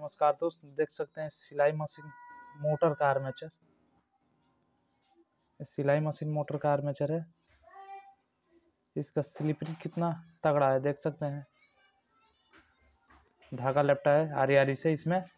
नमस्कार दोस्त देख सकते हैं सिलाई मशीन मोटर का आर्मेचर सिलाई मशीन मोटर का आर्मेचर है इसका स्लिपरी कितना तगड़ा है देख सकते हैं धागा लपटा है आरी आरी से इसमें